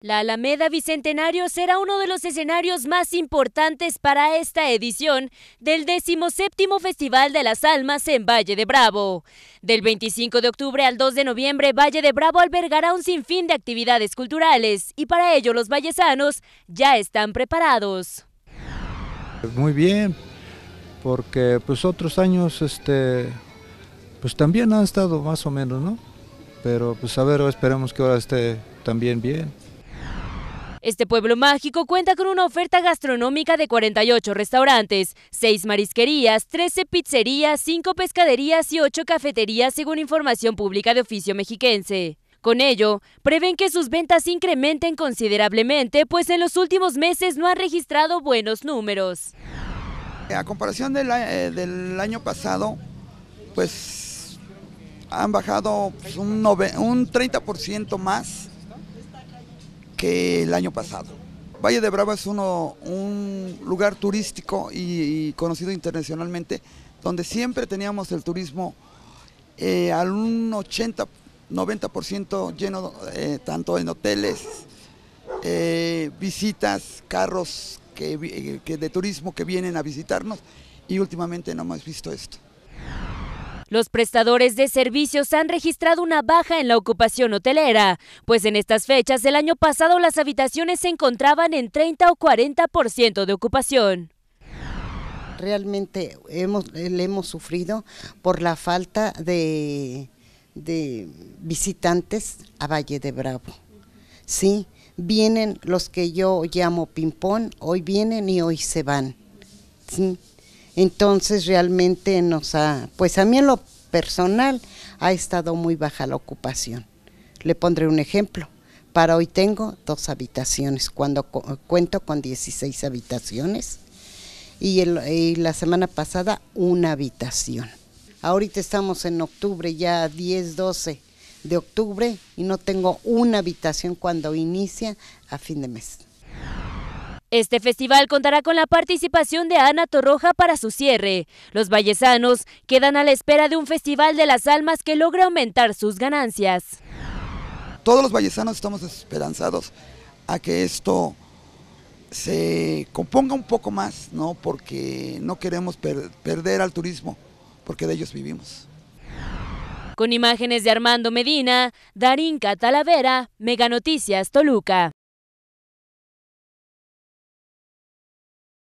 La Alameda Bicentenario será uno de los escenarios más importantes para esta edición del 17 Festival de las Almas en Valle de Bravo. Del 25 de octubre al 2 de noviembre, Valle de Bravo albergará un sinfín de actividades culturales y para ello los vallesanos ya están preparados. Muy bien, porque pues otros años este, pues también han estado más o menos, ¿no? Pero pues a ver, esperemos que ahora esté también bien. Este pueblo mágico cuenta con una oferta gastronómica de 48 restaurantes, 6 marisquerías, 13 pizzerías, 5 pescaderías y 8 cafeterías según información pública de oficio mexiquense. Con ello, prevén que sus ventas incrementen considerablemente, pues en los últimos meses no han registrado buenos números. A comparación del eh, año pasado, pues han bajado pues, un 30% más que el año pasado. Valle de Bravo es uno, un lugar turístico y, conocido internacionalmente, donde siempre teníamos el turismo eh, al un 80, 90% lleno, eh, tanto en hoteles, eh, visitas, carros que de turismo que vienen a visitarnos y últimamente no hemos visto esto. Los prestadores de servicios han registrado una baja en la ocupación hotelera, pues en estas fechas del año pasado las habitaciones se encontraban en 30 o 40% de ocupación realmente hemos, le hemos sufrido por la falta de, visitantes a Valle de Bravo. Sí, vienen los que yo llamo ping hoy vienen y hoy se van. Entonces realmente nos ha, pues a mí en lo personal ha estado muy baja la ocupación. Le pondré un ejemplo. Para hoy tengo dos habitaciones, cuando cuento con 16 habitaciones y, y la semana pasada una habitación. Ahorita estamos en octubre, ya 10, 12 de octubre y no tengo una habitación cuando inicia a fin de mes. Este festival contará con la participación de Ana Torroja para su cierre. Los vallesanos quedan a la espera de un festival de las almas que logre aumentar sus ganancias. Todos los vallesanos estamos esperanzados a que esto se componga un poco más, ¿no? porque no queremos perder al turismo, porque de ellos vivimos. Con imágenes de Armando Medina, Darín Talavera, Noticias, Toluca.